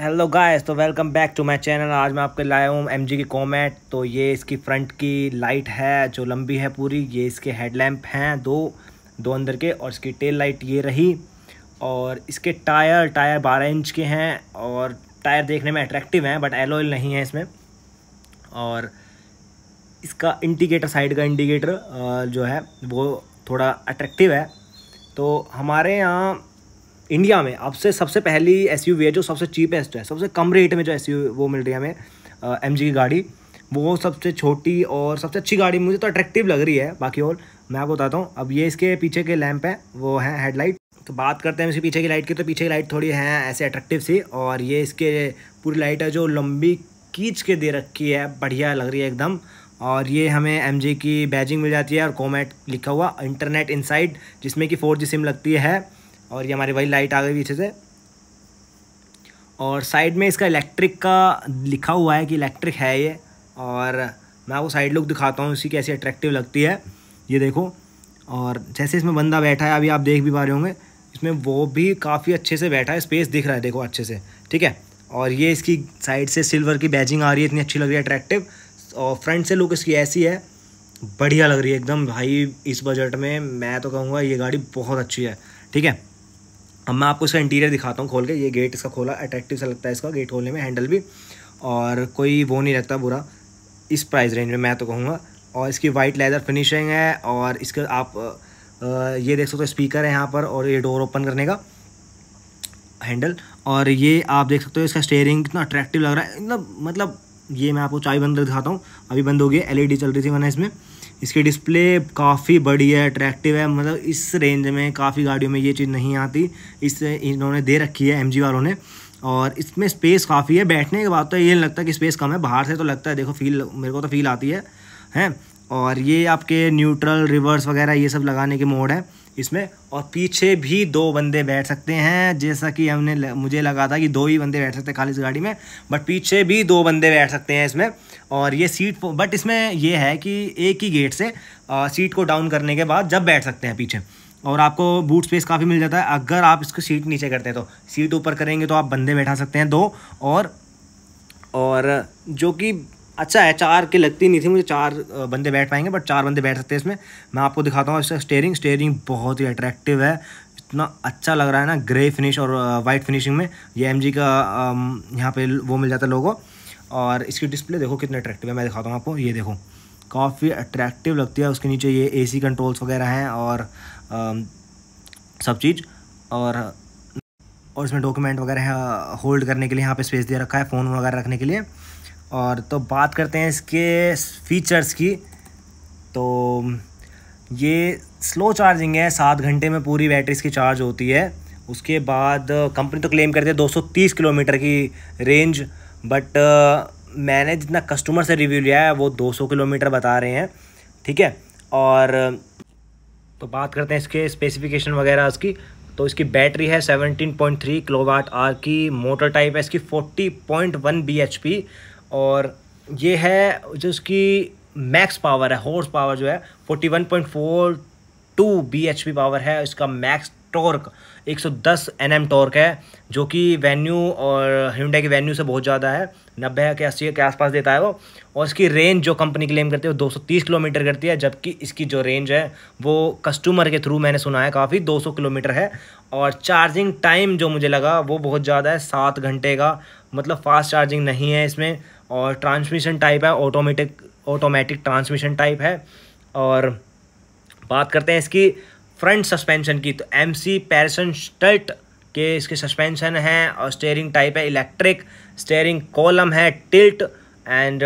hello guys तो welcome back to my channel आज मैं आपके लाया हूँ जी की कॉमेट तो ये इसकी फ्रंट की लाइट है जो लंबी है पूरी ये इसके हेडलैम्प हैं दो दो अंदर के और इसकी टेल लाइट ये रही और इसके टायर टायर बारह इंच के हैं और टायर देखने में अट्रैक्टिव हैं बट एल नहीं है इसमें और इसका इंडिकेटर साइड का इंडिकेटर जो है वो थोड़ा अट्रैक्टिव है तो हमारे यहाँ इंडिया में आपसे सबसे पहली एस है जो सबसे चीपेस्ट है सबसे कम रेट में जो एस वो मिल रही है हमें एम की गाड़ी वो सबसे छोटी और सबसे अच्छी गाड़ी मुझे तो अट्रैक्टिव लग रही है बाकी और मैं आपको बताता हूँ अब ये इसके पीछे के लैंप है वो है हेडलाइट तो बात करते हैं इसके पीछे की लाइट की तो पीछे की लाइट थोड़ी है ऐसे अट्रैक्टिव सी और ये इसके पूरी लाइट है जो लंबी खींच के दे रखी है बढ़िया लग रही है एकदम और ये हमें एम की बैजिंग मिल जाती है और कोमेट लिखा हुआ इंटरनेट इनसाइड जिसमें कि फोर सिम लगती है और ये हमारे वही लाइट आ गई पीछे से और साइड में इसका इलेक्ट्रिक का लिखा हुआ है कि इलेक्ट्रिक है ये और मैं आपको साइड लुक दिखाता हूँ इसकी कैसी अट्रैक्टिव लगती है ये देखो और जैसे इसमें बंदा बैठा है अभी आप देख भी पा रहे होंगे इसमें वो भी काफ़ी अच्छे से बैठा है स्पेस दिख रहा है देखो अच्छे से ठीक है और ये इसकी साइड से सिल्वर की बैजिंग आ रही है इतनी अच्छी लग रही है अट्रैक्टिव और फ्रंट से लुक इसकी ऐसी है बढ़िया लग रही है एकदम भाई इस बजट में मैं तो कहूँगा ये गाड़ी बहुत अच्छी है ठीक है अब मैं आपको इसका इंटीरियर दिखाता हूँ खोल के ये गेट इसका खोला अट्रैक्टिव सा लगता है इसका गेट खोलने में हैंडल भी और कोई वो नहीं लगता बुरा इस प्राइस रेंज में मैं तो कहूँगा और इसकी वाइट लेदर फिनिशिंग है और इसके आप ये देख सकते हो स्पीकर है यहाँ पर और ये डोर ओपन करने का हैंडल और ये आप देख सकते हो इसका स्टेयरिंग कितना अट्रैक्टिव लग रहा है मतलब मतलब ये मैं आपको चाय बंद दिखाता हूँ अभी बंद हो गया एलईडी चल रही थी मैंने इसमें इसकी डिस्प्ले काफ़ी बड़ी है अट्रैक्टिव है मतलब इस रेंज में काफ़ी गाड़ियों में ये चीज़ नहीं आती इस इन्होंने दे रखी है एम वालों ने और इसमें स्पेस काफ़ी है बैठने के बाद तो ये नहीं लगता कि स्पेस कम है बाहर से तो लगता है देखो फील मेरे को तो फील आती है हैं और ये आपके न्यूट्रल रिवर्स वगैरह ये सब लगाने के मोड है इसमें और पीछे भी दो बंदे बैठ सकते हैं जैसा कि हमने मुझे लगा था कि दो ही बंदे बैठ सकते हैं खाली इस गाड़ी में बट पीछे भी दो बंदे बैठ सकते हैं इसमें और ये सीट बट इसमें ये है कि एक ही गेट से आ, सीट को डाउन करने के बाद जब बैठ सकते हैं पीछे और आपको बूट स्पेस काफ़ी मिल जाता है अगर आप इसको सीट नीचे करते हैं तो सीट ऊपर करेंगे तो आप बंदे बैठा सकते हैं दो और और जो कि अच्छा है चार के लगती नहीं थी मुझे चार बंदे बैठ पाएंगे बट चार बंदे बैठ सकते हैं इसमें मैं आपको दिखाता हूँ इसका स्टेयरिंग स्टेयरिंग बहुत ही अट्रैक्टिव है इतना अच्छा लग रहा है ना ग्रे फिनिश और वाइट फिनिशिंग में ये एम का यहाँ पे वो मिल जाता है लोगों और इसकी डिस्प्ले देखो कितनी अट्रैक्टिव है मैं दिखाता हूँ आपको ये देखो काफ़ी अट्रैक्टिव लगती है उसके नीचे ये एसी कंट्रोल्स वगैरह हैं और आ, सब चीज़ और और इसमें डॉक्यूमेंट वगैरह होल्ड करने के लिए यहाँ पे स्पेस दे रखा है फ़ोन वगैरह रखने के लिए और तो बात करते हैं इसके फीचर्स की तो ये स्लो चार्जिंग है सात घंटे में पूरी बैटरी इसकी चार्ज होती है उसके बाद कंपनी तो क्लेम करती है तीस किलोमीटर की रेंज बट uh, मैंने जितना कस्टमर से रिव्यू लिया है वो 200 किलोमीटर बता रहे हैं ठीक है और तो बात करते हैं इसके स्पेसिफिकेशन वगैरह इसकी तो इसकी बैटरी है 17.3 किलोवाट आर की मोटर टाइप है इसकी 40.1 पॉइंट और ये है जो इसकी मैक्स पावर है हॉर्स पावर जो है 41.42 bhp पावर है इसका मैक्स टॉर्क 110 mm टॉर्क है जो कि वेन्यू और हिंडा की वेन्यू से बहुत ज़्यादा है नब्बे के अस्सी के आसपास देता है वो और इसकी रेंज जो कंपनी क्लेम करती है वो 230 किलोमीटर करती है जबकि इसकी जो रेंज है वो कस्टमर के थ्रू मैंने सुना है काफ़ी 200 किलोमीटर है और चार्जिंग टाइम जो मुझे लगा वो बहुत ज़्यादा है सात घंटे का मतलब फास्ट चार्जिंग नहीं है इसमें और ट्रांसमिशन टाइप है ऑटोमेटिक ऑटोमेटिक ट्रांसमिशन टाइप है और बात करते हैं इसकी फ्रंट सस्पेंशन की तो एम सी पैरसन स्टल्ट के इसके सस्पेंशन हैं और स्टेयरिंग टाइप है इलेक्ट्रिक स्टेयरिंग कॉलम है टिल्ट एंड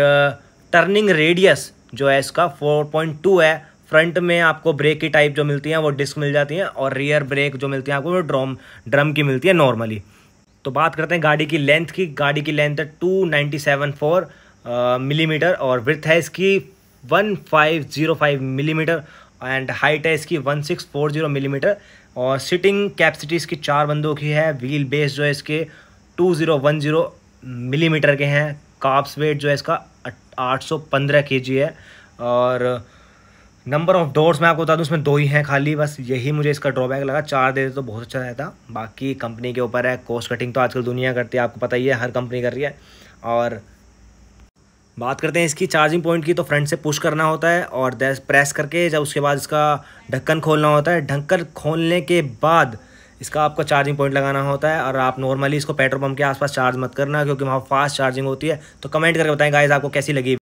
टर्निंग रेडियस जो है इसका 4.2 है फ्रंट में आपको ब्रेक की टाइप जो मिलती है वो डिस्क मिल जाती हैं और रियर ब्रेक जो मिलती है आपको वो ड्रम ड्रम की मिलती है नॉर्मली तो बात करते हैं गाड़ी की लेंथ की गाड़ी की लेंथ है two ninety seven four millimetre और विथ है इसकी one five zero five and height है इसकी 1640 मिलीमीटर और सिटिंग कैपेसिटी इसकी चार बंदों की है व्हील बेस जो है इसके 2010 मिलीमीटर के हैं काप्स वेट जो है इसका 815 केजी है और नंबर ऑफ डोर्स मैं आपको बता दूँ उसमें दो ही हैं खाली बस यही मुझे इसका ड्रॉबैक लगा चार दे तो बहुत अच्छा रहता बाकी कंपनी के ऊपर है कॉस्ट कटिंग तो आजकल दुनिया करती है आपको पता ही है हर कंपनी कर रही है और बात करते हैं इसकी चार्जिंग पॉइंट की तो फ्रंट से पुश करना होता है और प्रेस करके जब उसके बाद इसका ढक्कन खोलना होता है ढक्कन खोलने के बाद इसका आपको चार्जिंग पॉइंट लगाना होता है और आप नॉर्मली इसको पेट्रोल पंप के आसपास चार्ज मत करना क्योंकि वहाँ फास्ट चार्जिंग होती है तो कमेंट करके बताएं गाइस आपको कैसी लगी